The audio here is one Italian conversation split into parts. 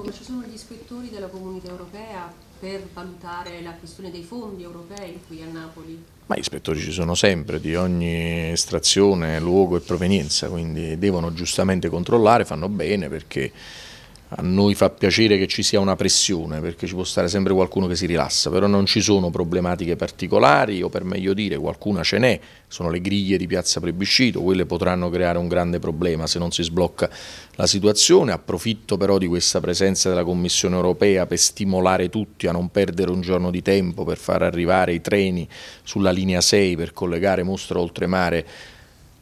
come ecco, ci sono gli ispettori della comunità europea per valutare la questione dei fondi europei qui a Napoli? Ma gli ispettori ci sono sempre, di ogni estrazione, luogo e provenienza, quindi devono giustamente controllare, fanno bene perché a noi fa piacere che ci sia una pressione perché ci può stare sempre qualcuno che si rilassa, però non ci sono problematiche particolari o per meglio dire qualcuna ce n'è, sono le griglie di piazza plebiscito, quelle potranno creare un grande problema se non si sblocca la situazione, approfitto però di questa presenza della Commissione europea per stimolare tutti a non perdere un giorno di tempo per far arrivare i treni sulla linea 6 per collegare Mostra Oltremare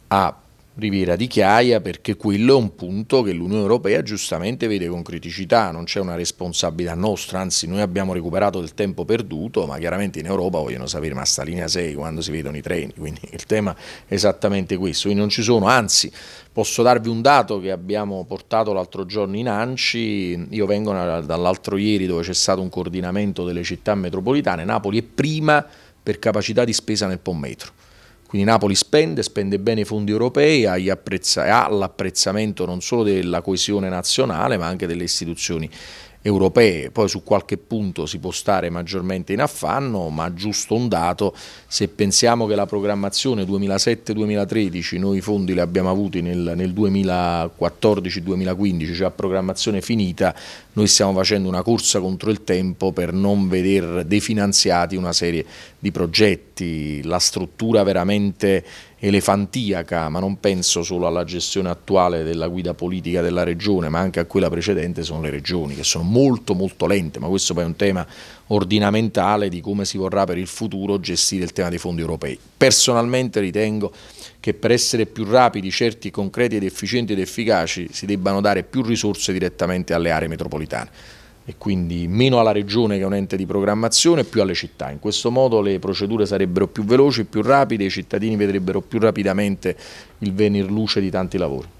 a Riviera di Chiaia perché quello è un punto che l'Unione Europea giustamente vede con criticità, non c'è una responsabilità nostra, anzi noi abbiamo recuperato del tempo perduto, ma chiaramente in Europa vogliono sapere ma sta linea 6 quando si vedono i treni, quindi il tema è esattamente questo, quindi non ci sono, anzi posso darvi un dato che abbiamo portato l'altro giorno in Anci, io vengo dall'altro ieri dove c'è stato un coordinamento delle città metropolitane, Napoli è prima per capacità di spesa nel POM metro quindi Napoli spende, spende bene i fondi europei, ha l'apprezzamento non solo della coesione nazionale ma anche delle istituzioni europee, poi su qualche punto si può stare maggiormente in affanno, ma giusto un dato, se pensiamo che la programmazione 2007-2013 noi i fondi li abbiamo avuti nel, nel 2014-2015, cioè a programmazione finita, noi stiamo facendo una corsa contro il tempo per non vedere definanziati una serie di progetti, la struttura veramente elefantiaca, ma non penso solo alla gestione attuale della guida politica della regione, ma anche a quella precedente, sono le regioni che sono molto molto lente, ma questo poi è un tema ordinamentale di come si vorrà per il futuro gestire il tema dei fondi europei. Personalmente ritengo che per essere più rapidi, certi, concreti ed efficienti ed efficaci si debbano dare più risorse direttamente alle aree metropolitane e quindi meno alla regione che è un ente di programmazione più alle città. In questo modo le procedure sarebbero più veloci, più rapide, i cittadini vedrebbero più rapidamente il venir luce di tanti lavori.